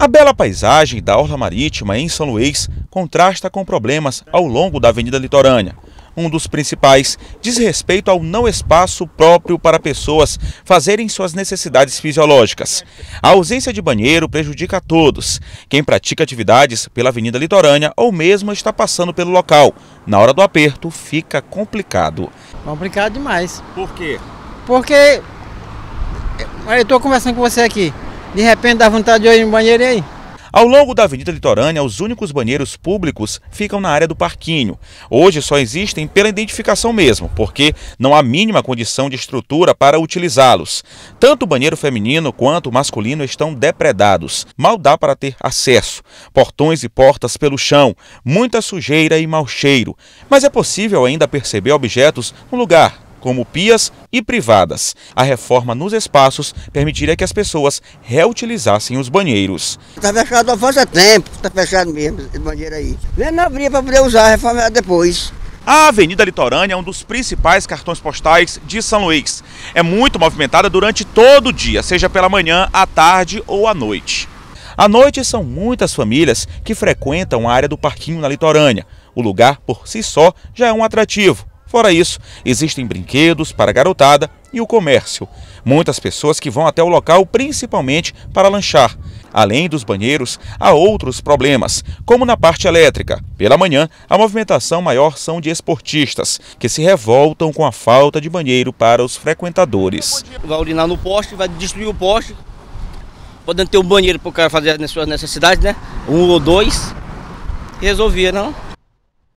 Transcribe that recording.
A bela paisagem da Orla Marítima em São Luís contrasta com problemas ao longo da Avenida Litorânea. Um dos principais diz respeito ao não espaço próprio para pessoas fazerem suas necessidades fisiológicas. A ausência de banheiro prejudica a todos. Quem pratica atividades pela Avenida Litorânea ou mesmo está passando pelo local. Na hora do aperto, fica complicado. Complicado demais. Por quê? Porque eu estou conversando com você aqui. De repente dá vontade de ir no banheiro aí. Ao longo da Avenida Litorânea, os únicos banheiros públicos ficam na área do parquinho. Hoje só existem pela identificação mesmo, porque não há mínima condição de estrutura para utilizá-los. Tanto o banheiro feminino quanto o masculino estão depredados. Mal dá para ter acesso. Portões e portas pelo chão, muita sujeira e mau cheiro. Mas é possível ainda perceber objetos no lugar como pias e privadas. A reforma nos espaços permitiria que as pessoas reutilizassem os banheiros. Está fechado faz tempo, está fechado mesmo esse banheiro aí. Vem na abrir para poder usar, reformar depois. A Avenida Litorânea é um dos principais cartões postais de São Luís. É muito movimentada durante todo o dia, seja pela manhã, à tarde ou à noite. À noite são muitas famílias que frequentam a área do parquinho na litorânea. O lugar, por si só, já é um atrativo. Fora isso, existem brinquedos para garotada e o comércio. Muitas pessoas que vão até o local principalmente para lanchar. Além dos banheiros, há outros problemas, como na parte elétrica. Pela manhã, a movimentação maior são de esportistas, que se revoltam com a falta de banheiro para os frequentadores. Vai urinar no poste, vai destruir o poste, podendo ter um banheiro para o cara fazer as suas necessidades, né? Um ou dois. E resolvia, não?